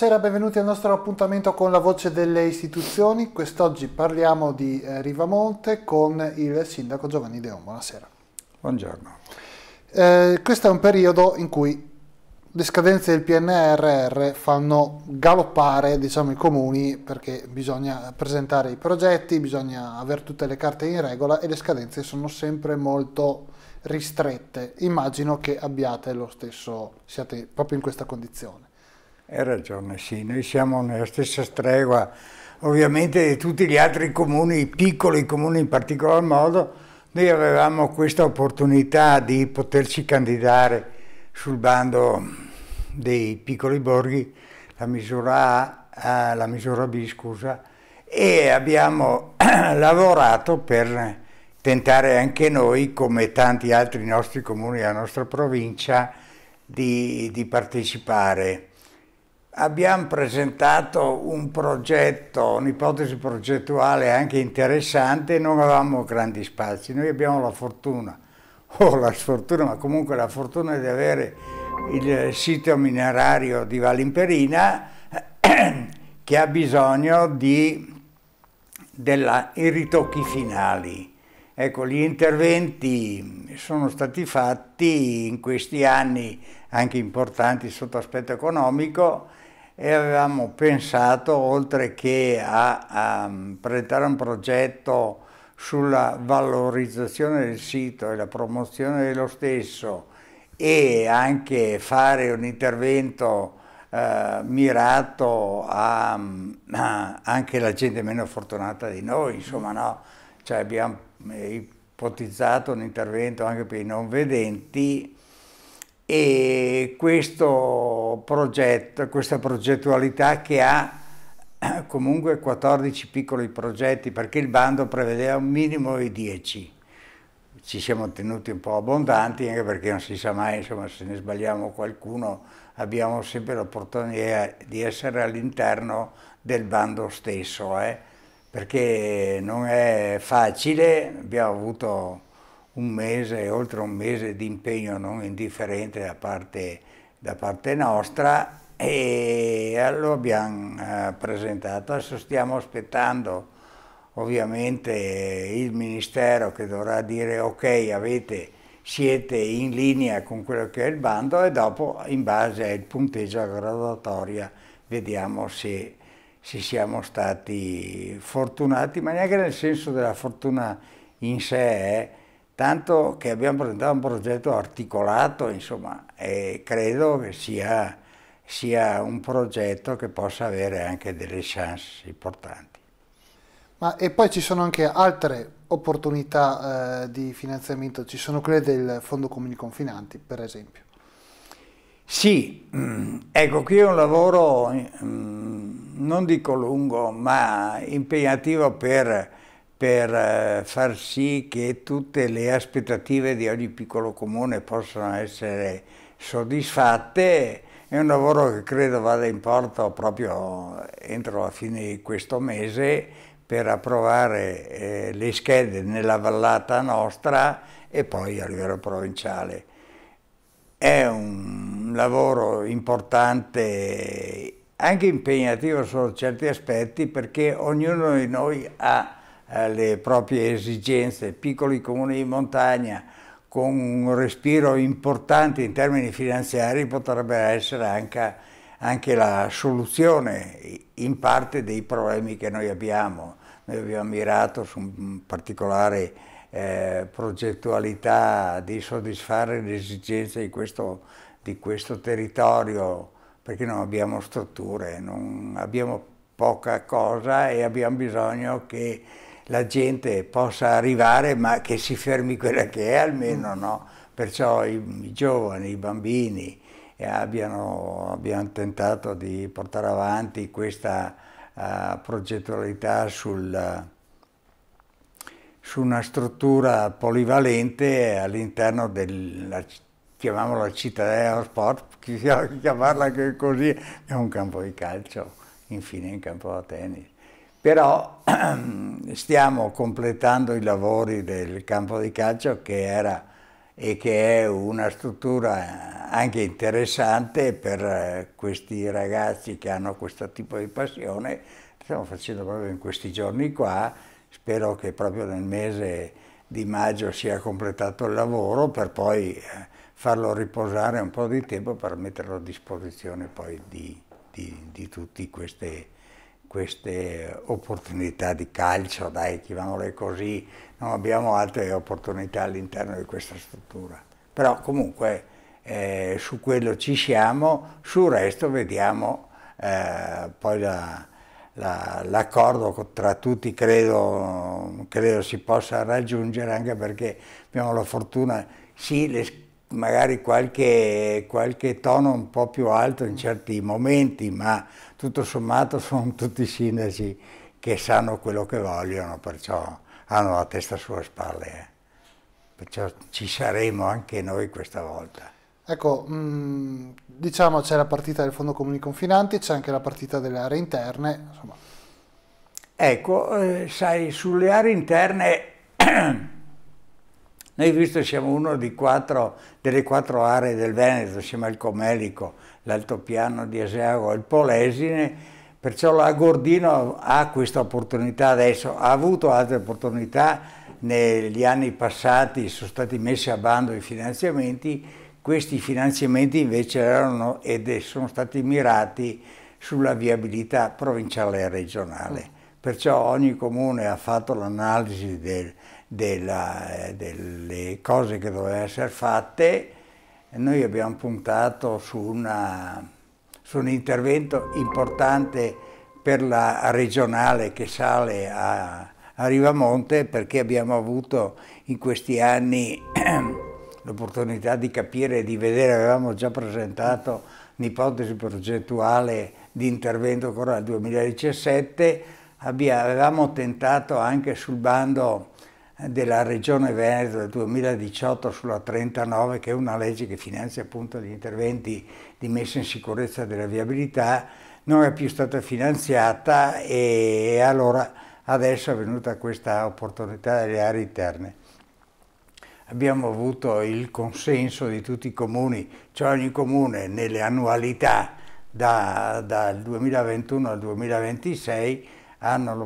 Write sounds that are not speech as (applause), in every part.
Buonasera, benvenuti al nostro appuntamento con la voce delle istituzioni. Quest'oggi parliamo di eh, Rivamonte con il sindaco Giovanni Deon. Buonasera. Buongiorno. Eh, questo è un periodo in cui le scadenze del PNRR fanno galoppare diciamo, i comuni perché bisogna presentare i progetti, bisogna avere tutte le carte in regola e le scadenze sono sempre molto ristrette. Immagino che abbiate lo stesso, siate proprio in questa condizione. Hai ragione, sì, noi siamo nella stessa stregua, ovviamente tutti gli altri comuni, i piccoli comuni in particolar modo, noi avevamo questa opportunità di poterci candidare sul bando dei piccoli borghi, la misura A, eh, la misura B, scusa, e abbiamo (clears throat) lavorato per tentare anche noi, come tanti altri nostri comuni della nostra provincia, di, di partecipare abbiamo presentato un progetto, un'ipotesi progettuale anche interessante e non avevamo grandi spazi. Noi abbiamo la fortuna, o (laughs) oh, la sfortuna, ma comunque la fortuna di avere il sito minerario di Valimperina (clears throat) che ha bisogno di della, i ritocchi finali Ecco, gli interventi sono stati fatti in questi anni anche importanti sotto aspetto economico e avevamo pensato, oltre che a, a presentare un progetto sulla valorizzazione del sito e la promozione dello stesso e anche fare un intervento eh, mirato a, a anche la gente meno fortunata di noi, insomma no? cioè abbiamo eh, ipotizzato un intervento anche per i non vedenti e questo progetto, questa progettualità che ha eh, comunque 14 piccoli progetti perché il bando prevedeva un minimo di 10 ci siamo tenuti un po' abbondanti anche perché non si sa mai insomma se ne sbagliamo qualcuno abbiamo sempre l'opportunità di essere all'interno del bando stesso eh perché non è facile, abbiamo avuto un mese, oltre un mese di impegno non indifferente da parte, da parte nostra e lo abbiamo eh, presentato. Adesso stiamo aspettando ovviamente il Ministero che dovrà dire ok avete, siete in linea con quello che è il bando e dopo in base al punteggio a graduatoria vediamo se se siamo stati fortunati, ma neanche nel senso della fortuna in sé, eh. tanto che abbiamo presentato un progetto articolato, insomma, e credo che sia, sia un progetto che possa avere anche delle chance importanti. Ma, e poi ci sono anche altre opportunità eh, di finanziamento, ci sono quelle del Fondo Comuni Confinanti, per esempio. Sì, mm, ecco qui è un lavoro mm, non dico lungo, ma impegnativo per, per, eh, far sì che tutte le aspettative di ogni piccolo comune possano essere soddisfatte. È un lavoro che credo vada in porto proprio entro la fine di questo mese per approvare eh, le schede nella vallata nostra e poi a livello provinciale. È un lavoro importante, anche impegnativo sotto certi aspetti, perché ognuno di noi ha le proprie esigenze, piccoli comuni di montagna con un respiro importante in termini finanziari potrebbe essere anche, anche la soluzione in parte dei problemi che noi abbiamo. Noi abbiamo mirato su un particolare eh, progettualità di soddisfare le esigenze di questo, di questo territorio, perché non abbiamo strutture, non abbiamo poca cosa e abbiamo bisogno che la gente possa arrivare ma che si fermi quella che è almeno, mm. no? Perciò i, i giovani, i bambini eh, abbiano, abbiano, tentato di portare avanti questa uh, progettualità sul... Uh, su una struttura polivalente all'interno della chiamiamola cittadella sport, (laughs) chiamarla anche così, è un campo di calcio, infine un campo da tennis. Però (clears throat) stiamo completando i lavori del campo di calcio che era e che è una struttura anche interessante per eh, questi ragazzi che hanno questo tipo di passione. Stiamo facendo proprio in questi giorni qua Spero che proprio nel mese di maggio sia completato il lavoro per poi eh, farlo riposare un po' di tempo per metterlo a disposizione poi di, di, di tutte queste, queste, opportunità di calcio, dai, chiamiamole così, non abbiamo altre opportunità all'interno di questa struttura. Però comunque eh, su quello ci siamo, sul resto vediamo eh, poi la l'accordo tra tutti credo, credo, si possa raggiungere anche perché abbiamo la fortuna, sì, le, magari qualche, qualche, tono un po' più alto in certi momenti, ma tutto sommato (laughs) sono tutti sindaci che sanno quello che vogliono, perciò hanno la testa sulle spalle. Eh. Perciò ci saremo anche noi questa volta. Ecco, mh, mm, diciamo c'è la partita del Fondo Comuni Confinanti, c'è anche la partita delle aree interne. Insomma. Ecco, eh, sai, sulle aree interne, (clears throat) noi visto siamo uno quattro, delle quattro aree del Veneto, siamo il Comelico, l'Altopiano di Aseago e il Polesine, perciò la Gordino ha questa opportunità adesso, ha avuto altre opportunità negli anni passati, sono stati messi a bando i finanziamenti, questi finanziamenti invece erano ed sono stati mirati sulla viabilità provinciale e regionale. Mm. Perciò ogni comune ha fatto l'analisi del, eh, delle cose che dovevano essere fatte e noi abbiamo puntato su, una, su un intervento importante per la regionale che sale a, a Rivamonte perché abbiamo avuto in questi anni (clears throat) l'opportunità di capire e di vedere, avevamo già presentato un'ipotesi progettuale di intervento ancora nel 2017, avevamo tentato anche sul bando della Regione Veneto del 2018 sulla 39, che è una legge che finanzia appunto gli interventi di messa in sicurezza della viabilità, non è più stata finanziata e allora adesso è venuta questa opportunità delle aree interne abbiamo avuto il consenso di tutti i comuni, cioè ogni comune nelle annualità da, dal 2021 al 2026 avevano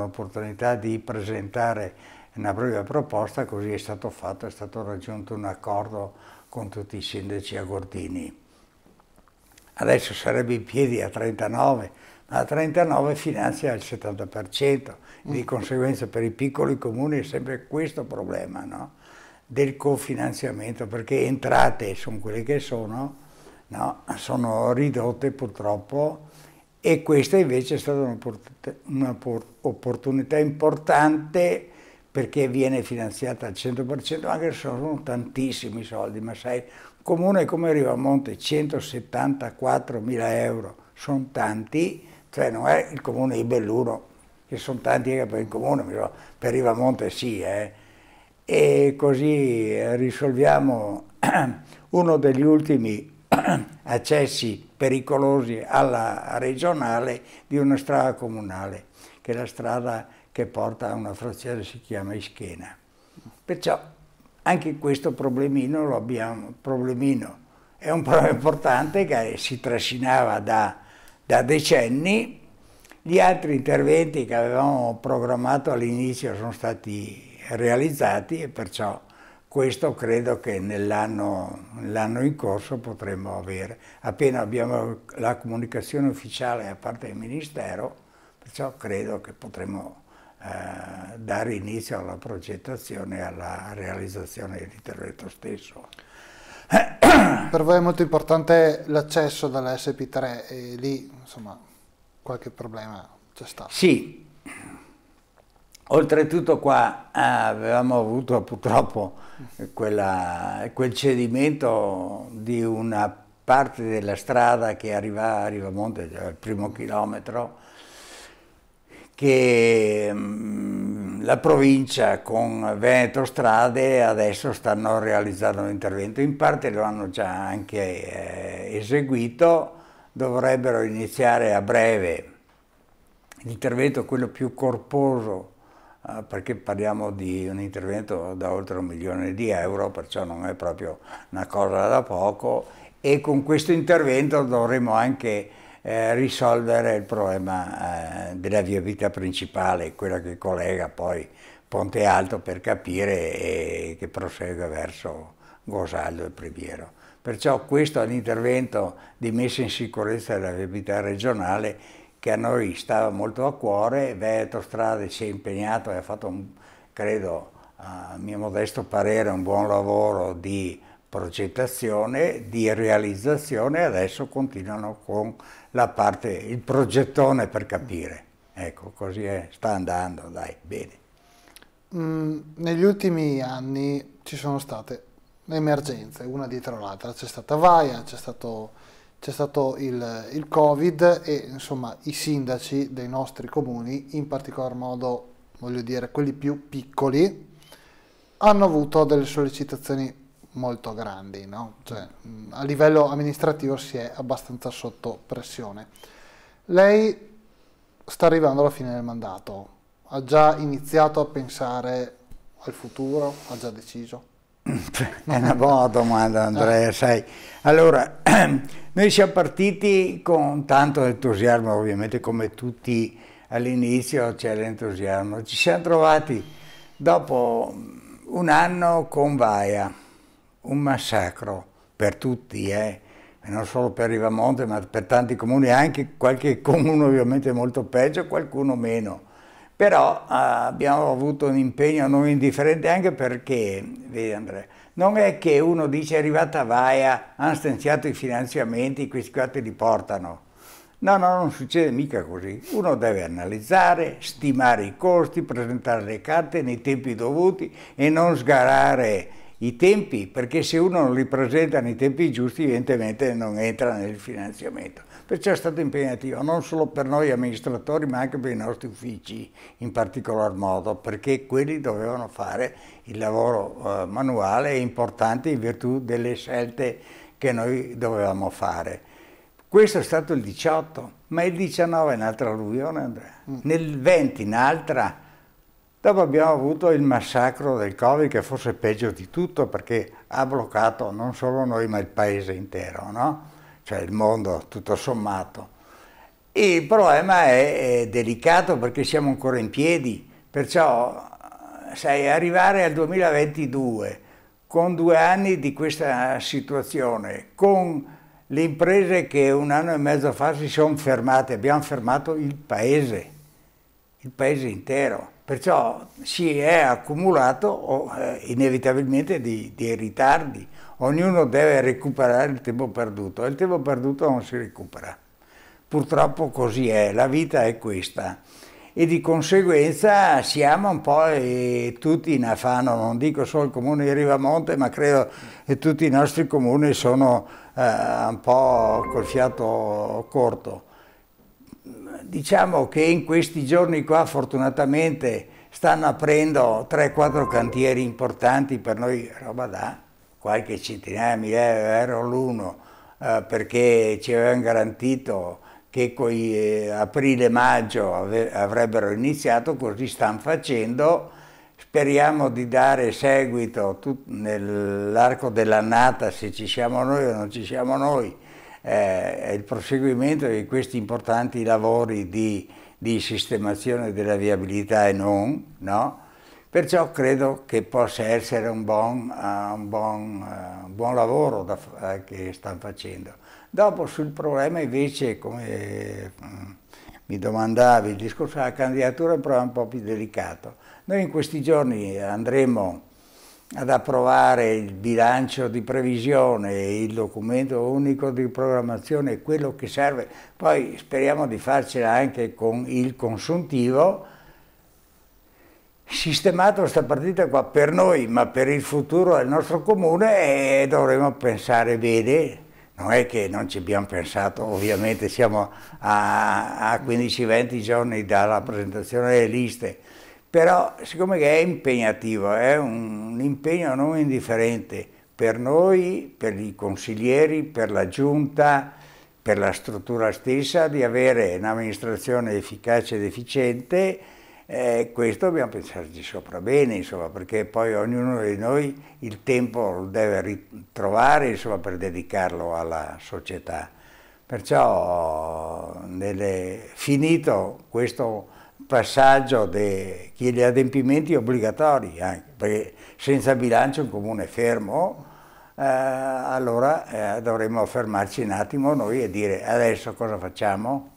l'opportunità di presentare una propria proposta, così è stato fatto, è stato raggiunto un accordo con tutti i sindaci agordini. Adesso sarebbe in piedi a 39, a 39 finanzia il 70%, di mm. conseguenza per i piccoli comuni è sempre questo problema no? del cofinanziamento, perché entrate sono quelle che sono, no? sono ridotte purtroppo e questa invece è stata un'opportunità importante perché viene finanziata al 100%, anche se sono tantissimi soldi, ma sai, un comune come Rivamonte 174 mila euro sono tanti, cioè non è il comune di Belluno, ci sono tanti che per il comune, per Rivamonte sì, eh. e così eh, risolviamo (clears throat) uno degli ultimi (clears throat) accessi pericolosi alla regionale di una strada comunale, che è la strada che porta a una frazione che si chiama Ischena. Perciò anche questo problemino lo abbiamo, problemino, è un problema importante che si trascinava da da decenni. Gli altri interventi che avevamo programmato all'inizio sono stati realizzati e perciò questo credo che nell'anno, in corso potremmo avere. Appena abbiamo la comunicazione ufficiale da parte del Ministero, perciò credo che potremo eh, dare inizio alla progettazione e alla realizzazione dell'intervento stesso. Per voi è molto importante l'accesso dall'SP3 e lì insomma, qualche problema c'è stato. Sì, oltretutto qua ah, avevamo avuto purtroppo quella, quel cedimento di una parte della strada che arrivava a Rivamonte, cioè il primo chilometro, che mh, mm, la provincia con Veneto Strade adesso stanno realizzando un intervento, in parte lo hanno già anche eh, eseguito, dovrebbero iniziare a breve. L'intervento quello più corposo, eh, perché parliamo di un intervento da oltre un milione di euro, perciò non è proprio una cosa da poco, e con questo intervento dovremo anche eh, risolvere il problema eh, della via vita principale, quella che collega poi Ponte Alto per capire e che prosegue verso Gosaldo e Priviero. Perciò questo è l'intervento di messa in sicurezza della viabilità regionale che a noi stava molto a cuore, Veneto Strade si è impegnato e ha fatto, un, credo, a mio modesto parere, un buon lavoro di progettazione, di realizzazione e adesso continuano con la parte, il progettone per capire. Ecco, così è, sta andando, dai, bene. Mm, negli ultimi anni ci sono state le emergenze, una dietro l'altra. C'è stata Vaia, c'è stato, stato, il, il Covid e insomma i sindaci dei nostri comuni, in particolar modo voglio dire quelli più piccoli, hanno avuto delle sollecitazioni molto grandi, no? cioè, a livello amministrativo si è abbastanza sotto pressione. Lei sta arrivando alla fine del mandato, ha già iniziato a pensare al futuro, ha già deciso? È una buona domanda Andrea, eh. sai. Allora, (clears throat) noi siamo partiti con tanto entusiasmo, ovviamente come tutti all'inizio c'era l'entusiasmo. Ci siamo trovati dopo un anno con Vaia, un massacro per tutti, eh? non solo per Rivamonte ma per tanti comuni, anche qualche comune ovviamente molto peggio, qualcuno meno però eh, abbiamo avuto un impegno non indifferente anche perché, vedi Andrea, non è che uno dice è arrivata Vaia, hanno stanziato i finanziamenti, questi qua te li portano. No, no, non succede mica così. Uno deve analizzare, stimare i costi, presentare le carte nei tempi dovuti e non sgarare i tempi, perché se uno non li presenta nei tempi giusti evidentemente non entra nel finanziamento. Perciò è stato impegnativo non solo per noi amministratori ma anche per i nostri uffici in particolar modo, perché quelli dovevano fare il lavoro eh, manuale e importante in virtù delle scelte che noi dovevamo fare. Questo è stato il 18, ma il 19 è un'altra alluvione Andrea, mm. nel 20 un'altra Dopo abbiamo avuto il massacro del Covid che forse è peggio di tutto perché ha bloccato non solo noi ma il paese intero, no? cioè il mondo tutto sommato. Il problema è, è delicato perché siamo ancora in piedi, perciò sai, arrivare al 2022 con due anni di questa situazione, con le imprese che un anno e mezzo fa si sono fermate, abbiamo fermato il paese, il paese intero. Perciò si è accumulato eh, inevitabilmente di, dei ritardi, ognuno deve recuperare il tempo perduto e il tempo perduto non si recupera. Purtroppo così è, la vita è questa e di conseguenza siamo un po' eh, tutti in Afano, non dico solo il comune di Rivamonte, ma credo che tutti i nostri comuni sono eh, un po' col fiato corto diciamo che in questi giorni qua fortunatamente stanno aprendo 3-4 cantieri importanti per noi, roba da qualche centinaia, migliaia di euro l'uno, eh, perché ci avevano garantito che con eh, aprile-maggio avrebbero iniziato, così stanno facendo. Speriamo di dare seguito nell'arco dell'annata, se ci siamo noi o non ci siamo noi, eh, il proseguimento di questi importanti lavori di, di sistemazione della viabilità e non, no? Perciò credo che possa essere un buon, uh, un buon, uh, un buon lavoro da, uh, che stanno facendo. Dopo sul problema invece, come mm, mi domandavi, il discorso della candidatura è un problema un po' più delicato. Noi in questi giorni andremo ad approvare il bilancio di previsione, il documento unico di programmazione, quello che serve. Poi speriamo di farcela anche con il consuntivo. Sistemato questa partita qua per noi, ma per il futuro del nostro comune eh, dovremo pensare bene. Non è che non ci abbiamo pensato, ovviamente siamo a, a 15-20 giorni dalla presentazione delle liste però siccome è impegnativo, è un, un impegno non indifferente per noi, per i consiglieri, per la giunta, per la struttura stessa, di avere un'amministrazione efficace ed efficiente, eh, questo dobbiamo pensarci sopra bene, insomma, perché poi ognuno di noi il tempo lo deve ritrovare insomma, per dedicarlo alla società. Perciò, nelle, finito questo passaggio degli adempimenti obbligatori, anche, perché senza bilancio un comune fermo, eh, allora eh, dovremmo fermarci un attimo noi e dire adesso cosa facciamo?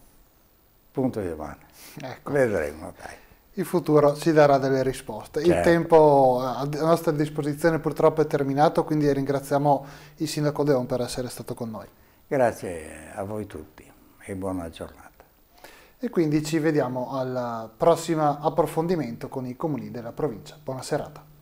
Punto di domanda. Ecco. Vedremo, dai. Il futuro ci darà delle risposte. Certo. Il tempo a nostra disposizione purtroppo è terminato, quindi ringraziamo il Sindaco Deon per essere stato con noi. Grazie a voi tutti e buona giornata e quindi ci vediamo al prossimo approfondimento con i comuni della provincia. Buona serata.